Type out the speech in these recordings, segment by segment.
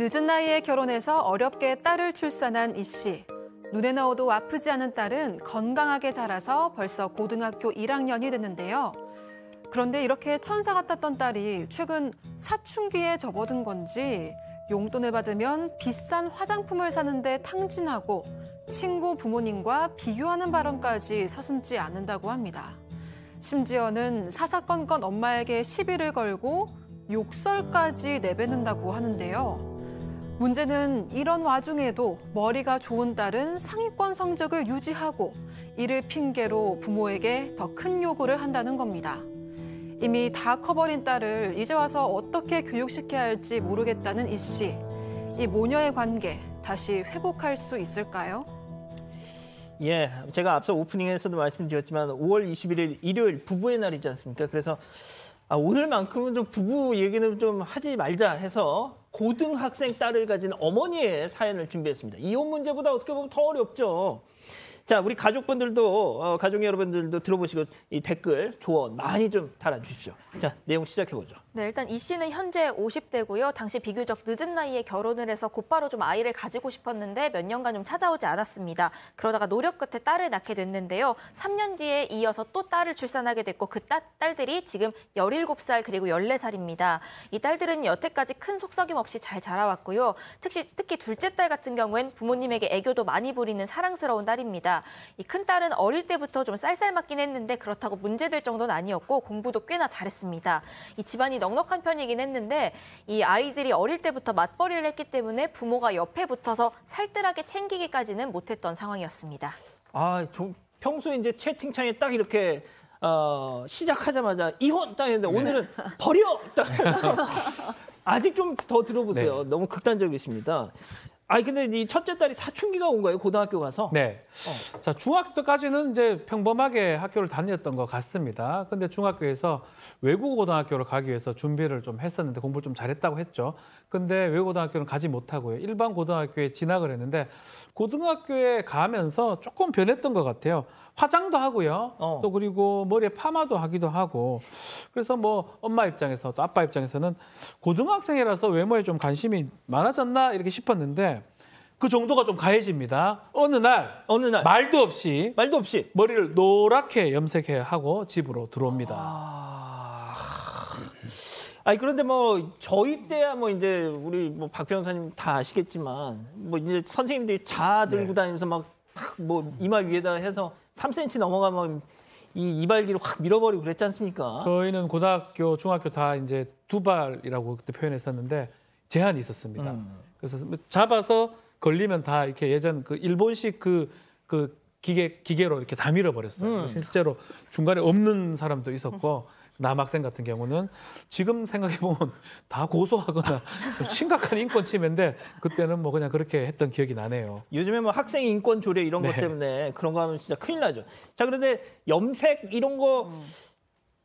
늦은 나이에 결혼해서 어렵게 딸을 출산한 이 씨. 눈에 넣어도 아프지 않은 딸은 건강하게 자라서 벌써 고등학교 1학년이 됐는데요. 그런데 이렇게 천사 같았던 딸이 최근 사춘기에 접어든 건지 용돈을 받으면 비싼 화장품을 사는데 탕진하고 친구 부모님과 비교하는 발언까지 서슴지 않는다고 합니다. 심지어는 사사건건 엄마에게 시비를 걸고 욕설까지 내뱉는다고 하는데요. 문제는 이런 와중에도 머리가 좋은 딸은 상위권 성적을 유지하고 이를 핑계로 부모에게 더 큰 요구를 한다는 겁니다. 이미 다 커버린 딸을 이제 와서 어떻게 교육시켜야 할지 모르겠다는 이 씨. 이 모녀의 관계 다시 회복할 수 있을까요? 예, 제가 앞서 오프닝에서도 말씀드렸지만 5월 21일 일요일 부부의 날이지 않습니까? 그래서 아, 오늘만큼은 좀 부부 얘기는 좀 하지 말자 해서 고등학생 딸을 가진 어머니의 사연을 준비했습니다. 이혼 문제보다 어떻게 보면 더 어렵죠. 자, 우리 가족분들도 어, 가족 여러분들도 들어보시고 이 댓글 조언 많이 좀 달아주십시오. 자, 내용 시작해 보죠. 네, 일단 이 씨는 현재 50대고요. 당시 비교적 늦은 나이에 결혼을 해서 곧바로 좀 아이를 가지고 싶었는데 몇 년간 좀 찾아오지 않았습니다. 그러다가 노력 끝에 딸을 낳게 됐는데요. 3년 뒤에 이어서 또 딸을 출산하게 됐고 그 딸, 딸들이 지금 17살 그리고 14살입니다. 이 딸들은 여태까지 큰속삭임 없이 잘 자라왔고요. 특히 특히 둘째 딸 같은 경우엔 부모님에게 애교도 많이 부리는 사랑스러운 딸입니다. 이 큰딸은 어릴 때부터 좀 쌀쌀맞긴 했는데 그렇다고 문제될 정도는 아니었고 공부도 꽤나 잘했습니다. 이 집안이 넉넉한 편이긴 했는데 이 아이들이 어릴 때부터 맞벌이를 했기 때문에 부모가 옆에 붙어서 살뜰하게 챙기기까지는 못했던 상황이었습니다. 아, 좀 평소에 이제 채팅창에 딱 이렇게 어, 시작하자마자 이혼 딱 했는데 네. 오늘은 네. 버려 딱 아직 좀 더 들어보세요. 네. 너무 극단적이십니다. 아니 근데 이 첫째 딸이 사춘기가 온 거예요 고등학교 가서? 네. 어. 자 중학교 때까지는 이제 평범하게 학교를 다녔던 것 같습니다. 근데 중학교에서 외국 고등학교를 가기 위해서 준비를 좀 했었는데 공부를 좀 잘했다고 했죠. 근데 외국 고등학교는 가지 못하고요 일반 고등학교에 진학을 했는데 고등학교에 가면서 조금 변했던 것 같아요. 화장도 하고요. 어. 또 그리고 머리에 파마도 하기도 하고. 그래서 뭐 엄마 입장에서 또 아빠 입장에서는 고등학생이라서 외모에 좀 관심이 많아졌나 이렇게 싶었는데 그 정도가 좀 가해집니다. 어느 날 어느 날 말도 없이 말도 없이 머리를 노랗게 염색해 하고 집으로 들어옵니다. 아... 아니 그런데 뭐 저희 때야 뭐 이제 우리 뭐박 변호사님 다 아시겠지만 뭐 이제 선생님들이 자 들고 네. 다니면서 막뭐 이마 위에다 해서 3cm 넘어가면 이이발기로확 밀어버리고 그랬지 않습니까? 저희는 고등학교, 중학교 다 이제 두발이라고 그때 표현했었는데 제한이 있었습니다. 음. 그래서 잡아서 걸리면 다 이렇게 예전 그 일본식 그, 그 기계, 기계로 이렇게 다 밀어버렸어요. 음. 실제로 중간에 없는 사람도 있었고 남학생 같은 경우는 지금 생각해보면 다 고소하거나 심각한 인권 침해인데 그때는 뭐 그냥 그렇게 했던 기억이 나네요. 요즘에 뭐 학생 인권 조례 이런 네. 것 때문에 그런 거 하면 진짜 큰일 나죠. 자, 그런데 염색 이런 거 음.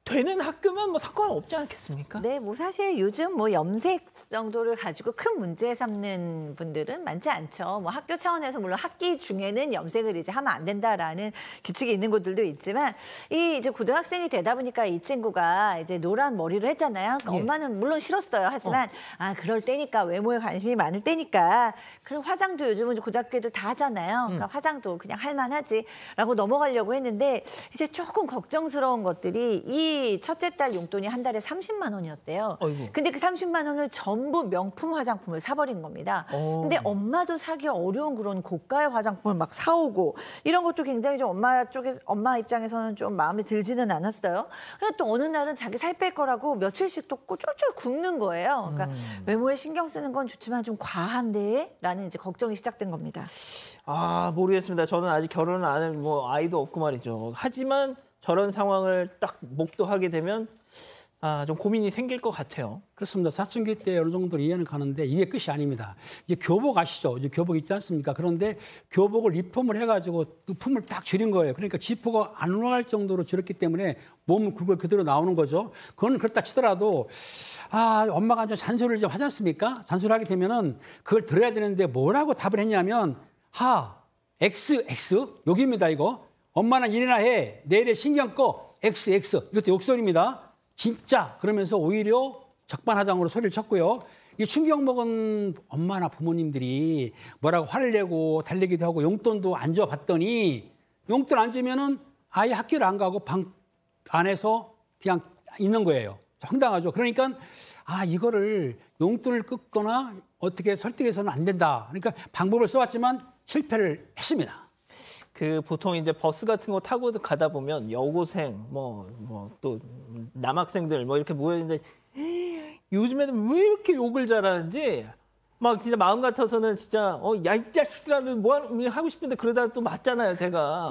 되는 학교면 뭐 상관없지 않겠습니까? 네, 뭐 사실 요즘 뭐 염색 정도를 가지고 큰 문제 삼는 분들은 많지 않죠. 뭐 학교 차원에서 물론 학기 중에는 염색을 이제 하면 안 된다라는 규칙이 있는 곳들도 있지만 이 이제 고등학생이 되다 보니까 이 친구가 이제 노란 머리를 했잖아요. 그러니까 예. 엄마는 물론 싫었어요. 하지만 어. 아 그럴 때니까 외모에 관심이 많을 때니까 그 화장도 요즘은 고등학교 들다 하잖아요. 음. 그러니까 음. 화장도 그냥 할만하지라고 넘어가려고 했는데 이제 조금 걱정스러운 것들이 이 첫째 딸 용돈이 한 달에 30만 원이었대요. 어이구. 근데 그 30만 원을 전부 명품 화장품을 사버린 겁니다. 오. 어. 근데 엄마도 사기 어려운 그런 고가의 화장품을 막 사오고 이런 것도 굉장히 좀 엄마 쪽에 엄마 입장에서는 좀 마음에 들지는 않았어요. 근데 또 어느 날은 자기 살 뺄 거라고 며칠씩 또 쫄쫄 굶는 거예요. 그러니까 음. 외모에 신경 쓰는 건 좋지만 좀 과한데? 라는 이제 걱정이 시작된 겁니다. 아 모르겠습니다. 저는 아직 결혼을 안 해, 뭐 아이도 없고 말이죠. 하지만 저런 상황을 딱 목도하게 되면 아, 좀 고민이 생길 것 같아요. 그렇습니다. 사춘기 때 어느 정도 이해는 가는데 이게 끝이 아닙니다. 이제 교복 아시죠? 이제 교복 있지 않습니까? 그런데 교복을 리폼을 해가지고 그 품을 딱 줄인 거예요. 그러니까 지퍼가 안 올라갈 정도로 줄었기 때문에 몸은 굵어 그대로 나오는 거죠. 그건 그렇다 치더라도 아, 엄마가 좀 잔소리를 좀 하지 않습니까? 잔소리를 하게 되면은 그걸 들어야 되는데 뭐라고 답을 했냐면 하, X, X, 여기입니다, 이거. 엄마는 일이나 해. 내일에 신경 꺼. XX. 이것도 욕설입니다. 진짜. 그러면서 오히려 적반하장으로 소리를 쳤고요. 이 충격 먹은 엄마나 부모님들이 뭐라고 화를 내고 달래기도 하고 용돈도 안 줘 봤더니 용돈 안 주면은 아예 학교를 안 가고 방 안에서 그냥 있는 거예요. 황당하죠. 그러니까 아 이거를 용돈을 끊거나 어떻게 설득해서는 안 된다. 그러니까 방법을 써왔지만 실패를 했습니다. 그 보통 이제 버스 같은 거 타고 가다 보면 여고생 뭐 뭐 또 남학생들 뭐 이렇게 모여 있는데 요즘에는 왜 이렇게 욕을 잘하는지 막 진짜 마음 같아서는 진짜 어야 자식들아 뭐, 뭐 하고 싶은데 그러다 또 맞잖아요 제가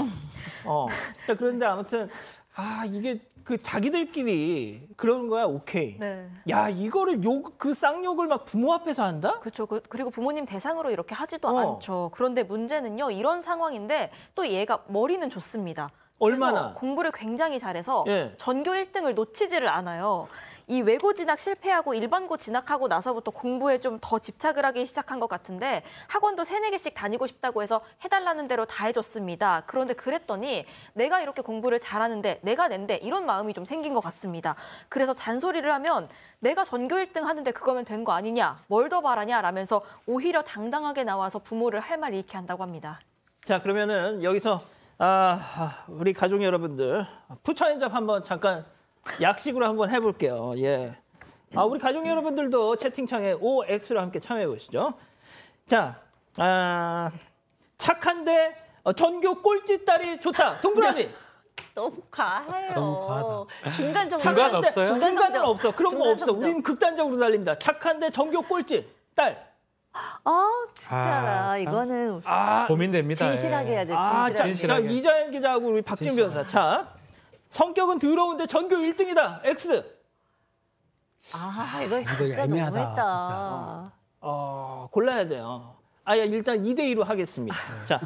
어 그러니까 그런데 아무튼 아 이게 그 자기들끼리 그런 거야 오케이. 네. 야 이거를 욕그 쌍욕을 막 부모 앞에서 한다? 그렇죠. 그, 리고 부모님 대상으로 이렇게 하지도 어. 않죠. 그런데 문제는요 이런 상황인데 또 얘가 머리는 좋습니다. 얼마나 공부를 굉장히 잘해서 예. 전교 1등을 놓치지를 않아요. 이 외고 진학 실패하고 일반고 진학하고 나서부터 공부에 좀 더 집착을 하기 시작한 것 같은데 학원도 세네 개씩 다니고 싶다고 해서 해달라는 대로 다 해줬습니다. 그런데 그랬더니 내가 이렇게 공부를 잘하는데 내가 낸데 이런 마음이 좀 생긴 것 같습니다. 그래서 잔소리를 하면 내가 전교 1등 하는데 그거면 된 거 아니냐, 뭘 더 바라냐 라면서 오히려 당당하게 나와서 부모를 할 말 잃게 한다고 합니다. 자 그러면은 여기서 아, 우리 가족 여러분들 부처인접 한번 잠깐 약식으로 한번 해볼게요. 예. 아, 우리 가족 여러분들도 채팅창에 OX로 함께 참여해 보시죠. 자, 아, 착한데 어, 전교 꼴찌 딸이 좋다. 동그라미. 너무 과해요. 너무 중간 정도 로 중간 없어요? 중간은 없어. 그런 중거 없어. 우리는 극단적으로 달립니다. 착한데 전교 꼴찌 딸. 어, 진짜 아, 아 이거는 아, 고민됩니다. 진실하게 예. 해야 돼. 진실하게. 아, 진실하게. 자, 이자연 기자하고 우리 박준 변호사. 자 성격은 더러운데 전교 1등이다. X. 아 이거, 아, 이거 진짜 애매하다, 너무했다. 진짜. 어 골라야 돼요. 아야 일단 2대 2로 하겠습니다. 아, 네. 자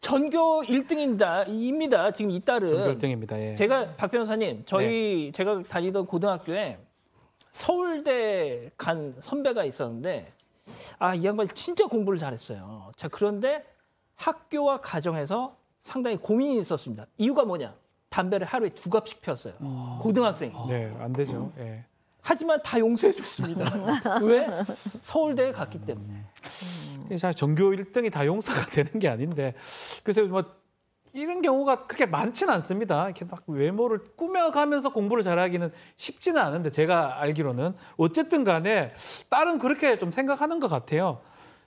전교 1등입니다. 입니다. 지금 이 딸은 전교 1등입니다. 예. 제가 박 변호사님 저희 네. 제가 다니던 고등학교에 서울대 간 선배가 있었는데 아이 양반이 진짜 공부를 잘했어요. 자 그런데 학교와 가정에서 상당히 고민이 있었습니다. 이유가 뭐냐? 담배를 하루에 두 갑씩 피웠어요. 오. 어. 고등학생. 어. 네, 안 되죠. 예. 하지만 다 용서해 줬습니다. 왜? 서울대에 갔기 때문에. 사실 교 1등이 다 용서가 되는 게 아닌데. 그래서 뭐 이런 경우가 그렇게 많지는 않습니다. 이렇게 막 외모를 꾸며가면서 공부를 잘하기는 쉽지는 않은데 제가 알기로는 어쨌든 간에 딸은 그렇게 좀 생각하는 것 같아요.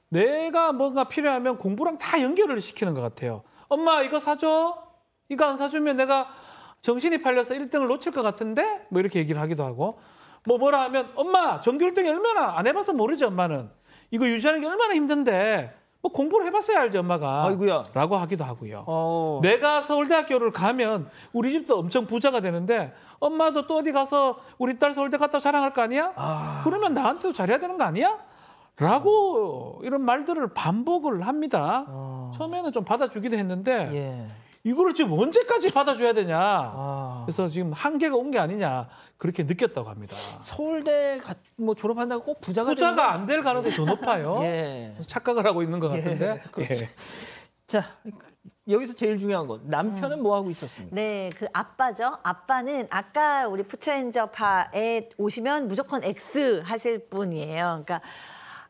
내가 뭔가 필요하면 공부랑 다 연결을 시키는 것 같아요. 엄마 이거 사줘. 이거 안 사주면 내가 정신이 팔려서 1등을 놓칠 것 같은데 뭐 이렇게 얘기를 하기도 하고 뭐 뭐라 하면 엄마 전교 1등이 얼마나 안 해봐서 모르지 엄마는 이거 유지하는 게 얼마나 힘든데 뭐 공부를 해봤어야 알지 엄마가 아이고야. 라고 하기도 하고요. 어. 내가 서울대학교를 가면 우리 집도 엄청 부자가 되는데 엄마도 또 어디 가서 우리 딸 서울대 갔다 자랑할 거 아니야? 아. 그러면 나한테도 잘해야 되는 거 아니야? 라고 이런 말들을 반복을 합니다. 어. 처음에는 좀 받아주기도 했는데 예. 이거를 지금 언제까지 받아줘야 되냐. 아. 그래서 지금 한계가 온 게 아니냐 그렇게 느꼈다고 합니다. 서울대 가, 뭐 졸업한다고 꼭 부자가 부자가 안 될 가능성이 더 높아요. 예. 착각을 하고 있는 것 같은데. 예. 그렇죠. 예. 자, 여기서 제일 중요한 건 남편은 음. 뭐 하고 있었습니까? 네, 그 아빠죠. 아빠는 아까 우리 부처엔저파에 오시면 무조건 X 하실 분이에요. 그러니까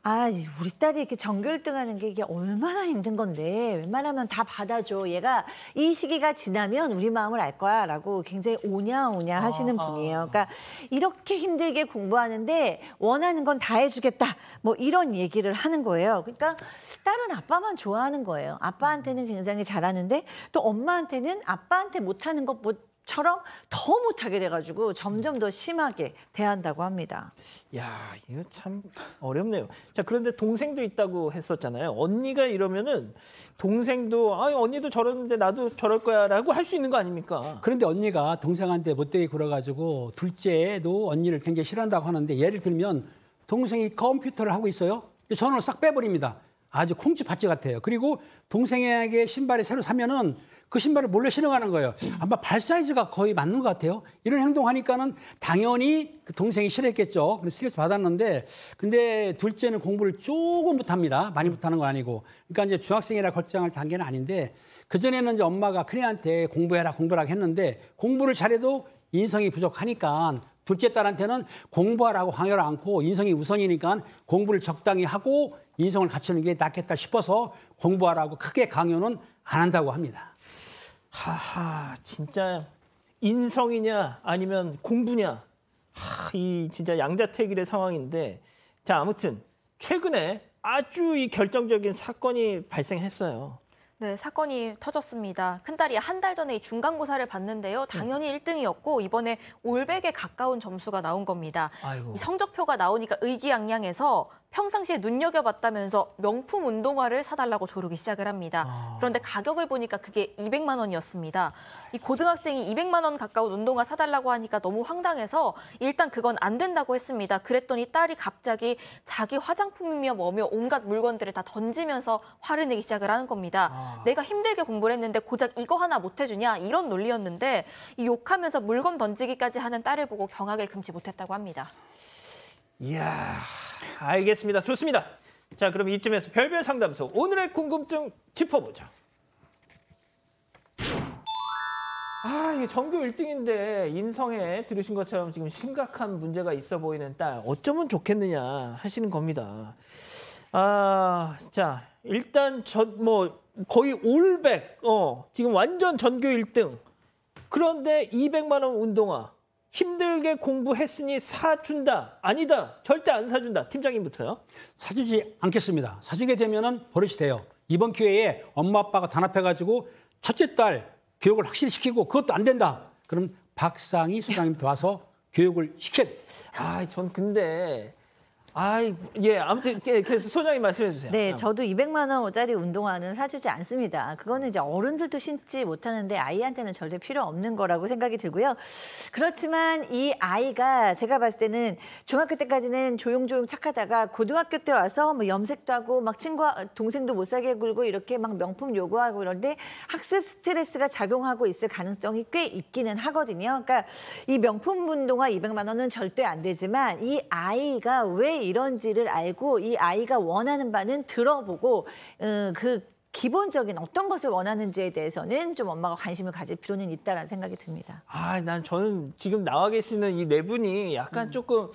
아 우리 딸이 이렇게 전교 1등하는 게 이게 얼마나 힘든 건데 웬만하면 다 받아줘 얘가 이 시기가 지나면 우리 마음을 알 거야라고 굉장히 오냐오냐 어, 하시는 아, 분이에요. 어. 그러니까 이렇게 힘들게 공부하는데 원하는 건 다 해주겠다 뭐 이런 얘기를 하는 거예요. 그러니까 딸은 아빠만 좋아하는 거예요. 아빠한테는 굉장히 잘하는데 또 엄마한테는 아빠한테 못하는 것보다 처럼 더 못하게 돼가지고 점점 더 심하게 대한다고 합니다. 야 이거 참 어렵네요. 자 그런데 동생도 있다고 했었잖아요. 언니가 이러면은 동생도 아 언니도 저러는데 나도 저럴 거야라고 할 수 있는 거 아닙니까? 그런데 언니가 동생한테 못되게 굴어가지고 둘째도 언니를 굉장히 싫어한다고 하는데 예를 들면 동생이 컴퓨터를 하고 있어요. 전원을 싹 빼버립니다. 아주 콩쥐 밭쥐 같아요. 그리고 동생에게 신발을 새로 사면은 그 신발을 몰래 신어가는 거예요. 아마 발 사이즈가 거의 맞는 것 같아요. 이런 행동하니까는 당연히 그 동생이 싫어했겠죠. 그래서 스트레스 받았는데 근데 둘째는 공부를 조금 못합니다. 많이 못하는 거 아니고. 그러니까 이제 중학생이라 걱정할 단계는 아닌데 그전에는 이제 엄마가 큰애한테 공부해라 공부라 했는데 공부를 잘해도 인성이 부족하니까 둘째 딸한테는 공부하라고 강요를 않고 인성이 우선이니까 공부를 적당히 하고 인성을 갖추는 게 낫겠다 싶어서 공부하라고 크게 강요는 안 한다고 합니다. 하하 진짜 인성이냐 아니면 공부냐 하, 이 진짜 양자택일의 상황인데 자 아무튼 최근에 아주 이 결정적인 사건이 발생했어요. 네, 사건이 터졌습니다. 큰딸이 한 달 전에 중간고사를 봤는데요. 음. 당연히 1등이었고 이번에 올백에 가까운 점수가 나온 겁니다. 아이고. 성적표가 나오니까 의기양양해서 평상시에 눈여겨봤다면서 명품 운동화를 사달라고 조르기 시작을 합니다. 아. 그런데 가격을 보니까 그게 200만 원이었습니다. 이 고등학생이 200만 원 가까운 운동화 사달라고 하니까 너무 황당해서 일단 그건 안 된다고 했습니다. 그랬더니 딸이 갑자기 자기 화장품이며 뭐며 온갖 물건들을 다 던지면서 화를 내기 시작을 하는 겁니다. 아. 내가 힘들게 공부를 했는데 고작 이거 하나 못 해주냐 이런 논리였는데 이 욕하면서 물건 던지기까지 하는 딸을 보고 경악을 금치 못했다고 합니다. 이야, 알겠습니다. 좋습니다. 자, 그럼 이쯤에서 별별 상담소 오늘의 궁금증 짚어보죠. 아, 이게 전교 1등인데 인성에 들으신 것처럼 지금 심각한 문제가 있어 보이는 딸 어쩌면 좋겠느냐 하시는 겁니다. 아, 자, 일단 전뭐 거의 올백, 어, 지금 완전 전교 1등. 그런데 200만 원 운동화 힘들게 공부했으니 사준다. 아니다. 절대 안 사준다. 팀장님부터요. 사주지 않겠습니다. 사주게 되면은 버릇이 돼요. 이번 기회에 엄마 아빠가 단합해가지고 첫째 딸 교육을 확실히 시키고 그것도 안 된다. 그럼 박상희 수장님한테 와서 교육을 시켜야 돼. 아, 전 근데 아, 이 예, 아무튼 계속 소장님 말씀해 주세요. 네, 음. 저도 200만 원짜리 운동화는 사주지 않습니다. 그거는 이제 어른들도 신지 못하는데 아이한테는 절대 필요 없는 거라고 생각이 들고요. 그렇지만 이 아이가 제가 봤을 때는 중학교 때까지는 조용조용 착하다가 고등학교 때 와서 뭐 염색도 하고 막 친구 동생도 못 사게 굴고 이렇게 막 명품 요구하고 이런데 학습 스트레스가 작용하고 있을 가능성이 꽤 있기는 하거든요. 그러니까 이 명품 운동화 200만 원은 절대 안 되지만 이 아이가 왜 이런지를 알고 이 아이가 원하는 바는 들어보고 음, 그 기본적인 어떤 것을 원하는지에 대해서는 좀 엄마가 관심을 가질 필요는 있다라는 생각이 듭니다. 아, 난 저는 지금 나와 계시는 이 네 분이 약간 음. 조금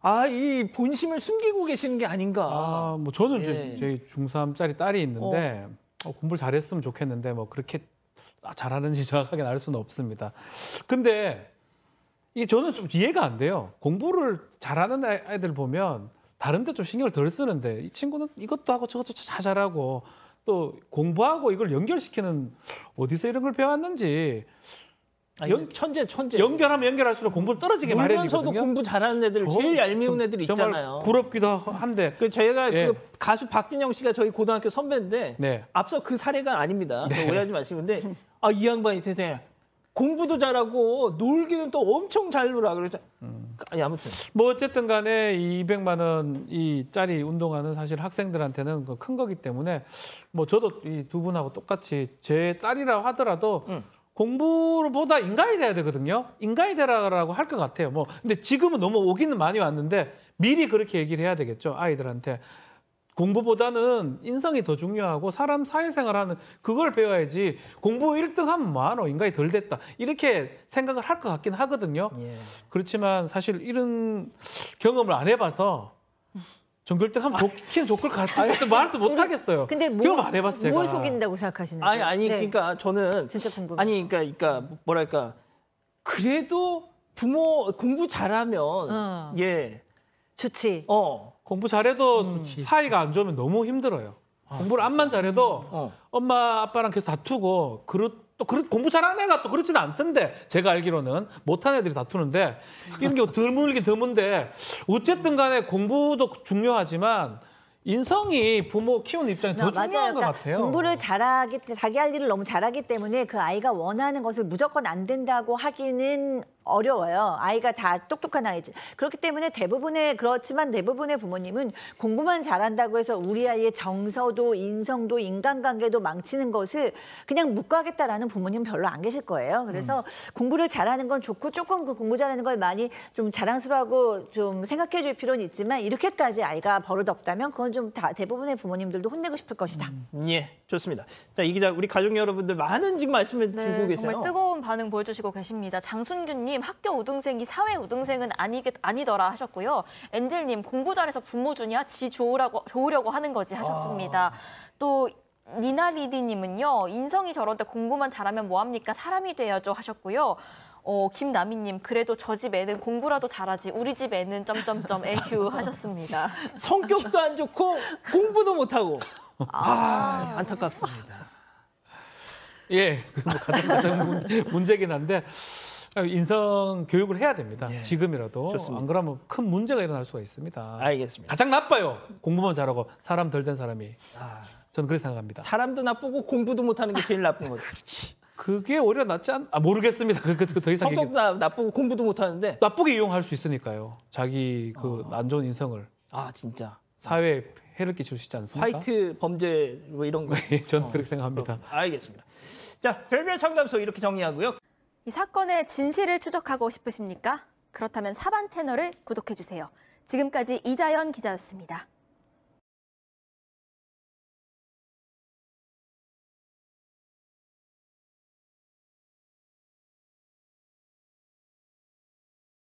아, 이 본심을 숨기고 계시는 게 아닌가. 아, 뭐 저는 예. 저희 중삼짜리 딸이 있는데 어. 어, 공부를 잘했으면 좋겠는데 뭐 그렇게 잘하는지 정확하게 알 수는 없습니다. 근데 이게 저는 좀 이해가 안 돼요. 공부를 잘하는 애들 보면 다른데 좀 신경을 덜 쓰는데 이 친구는 이것도 하고 저것도 잘 잘하고 또 공부하고 이걸 연결시키는 어디서 이런 걸 배웠는지 연, 천재 천재 연결하면 연결할수록 공부를 떨어지게 마련이거든요. 울면서도 공부 잘하는 애들 저, 제일 얄미운 애들 이 있잖아요. 부럽기도 한데. 그 저희가 그 예. 그 가수 박진영 씨가 저희 고등학교 선배인데 네. 앞서 그 사례가 아닙니다. 네. 오해하지 마시고근데아이 양반이 세상에 공부도 잘하고 놀기는 또 엄청 잘 놀아. 그래서 음. 아니 아무튼 뭐 어쨌든 간에 이 200만 원이 짜리 운동화는 사실 학생들한테는 그 큰 거기 때문에 뭐 저도 이 두 분하고 똑같이 제 딸이라 고 하더라도 음. 공부보다 인간이 돼야 되거든요. 인간이 되라고 할 것 같아요. 뭐 근데 지금은 너무 오기는 많이 왔는데 미리 그렇게 얘기를 해야 되겠죠 아이들한테. 공부보다는 인성이 더 중요하고 사람 사회생활 하는 그걸 배워야지 공부 1등 하면 뭐하노 인간이 덜 됐다 이렇게 생각을 할 것 같긴 하거든요 예. 그렇지만 사실 이런 경험을 안 해봐서 전결등 교 하면 좋긴 좋을 것같아요 말도 못 하겠어요. 근데 뭐, 경험 안 해봤어 제가. 속인다고 생각하시나 아니 아니 네. 그러니까 저는 진짜 궁금. 아니 그러니까 그러니까 뭐랄까 그래도 부모 공부 잘하면 어. 예 좋지. 어 공부 잘해도 음, 사이가 안 좋으면 너무 힘들어요. 아, 공부를 암만 잘해도 어. 엄마 아빠랑 계속 다투고 그릇 또 그릇 공부 잘하는 애가 또그렇진 않던데 제가 알기로는 못하는 애들이 다투는데 이런 게 드물게 드문데 어쨌든 간에 공부도 중요하지만 인성이 부모 키우는 입장이더 아, 중요한 맞아요. 것 그러니까 같아요. 공부를 잘하기 자기 할 일을 너무 잘하기 때문에 그 아이가 원하는 것을 무조건 안 된다고 하기는 어려워요. 아이가 다 똑똑한 아이지. 그렇기 때문에 대부분의 그렇지만 대부분의 부모님은 공부만 잘한다고 해서 우리 아이의 정서도 인성도 인간관계도 망치는 것을 그냥 묶어하겠다라는 부모님 별로 안 계실 거예요. 그래서 음. 공부를 잘하는 건 좋고 조금 그 공부 잘하는 걸 많이 좀 자랑스러워하고 좀 생각해 줄 필요는 있지만 이렇게까지 아이가 버릇없다면 그건 좀 다 대부분의 부모님들도 혼내고 싶을 것이다. 음. 예, 좋습니다. 자, 이 기자 우리 가족 여러분들 많은 지금 말씀을 네, 주고 계세요. 정말 뜨거운 반응 보여주시고 계십니다. 장순규님 님 학교 우등생이 사회 우등생은 아니, 아니더라 하셨고요. 엔젤님 공부 잘해서 부모 주냐 지 좋으라고, 좋으려고 하는 거지 하셨습니다. 아... 또 니나리리님은요. 인성이 저런데 공부만 잘하면 뭐합니까? 사람이 돼야죠 하셨고요. 어, 김나미님 그래도 저 집 애는 공부라도 잘하지 우리 집 애는 점점점 애휴 하셨습니다. 성격도 안 좋고 공부도 못하고 아, 아 안타깝습니다. 예, 그 뭐 가장 가장 문, 문제긴 한데 아, 인성 교육을 해야 됩니다. 예. 지금이라도 좋습니다. 안 그러면 큰 문제가 일어날 수가 있습니다. 알겠습니다. 가장 나빠요. 공부만 잘하고 사람 덜 된 사람이. 아, 저는 그렇게 생각합니다. 사람도 나쁘고 공부도 못하는 게 제일 나쁜 거죠. 그게 오히려 낫지 않? 아 모르겠습니다. 그더 그, 그, 그 이상 성격도 얘기... 나쁘고 공부도 못하는데 나쁘게 이용할 수 있으니까요. 자기 그안 아. 좋은 인성을. 아 진짜. 사회에 해를 끼칠 수 있지 않습니까? 화이트 범죄 뭐 이런 거. 예, 저는 어, 그렇게 생각합니다. 그렇군요. 알겠습니다. 자 별별 상담소 이렇게 정리하고요. 이 사건의 진실을 추적하고 싶으십니까? 그렇다면 사반 채널을 구독해주세요. 지금까지 이자연 기자였습니다.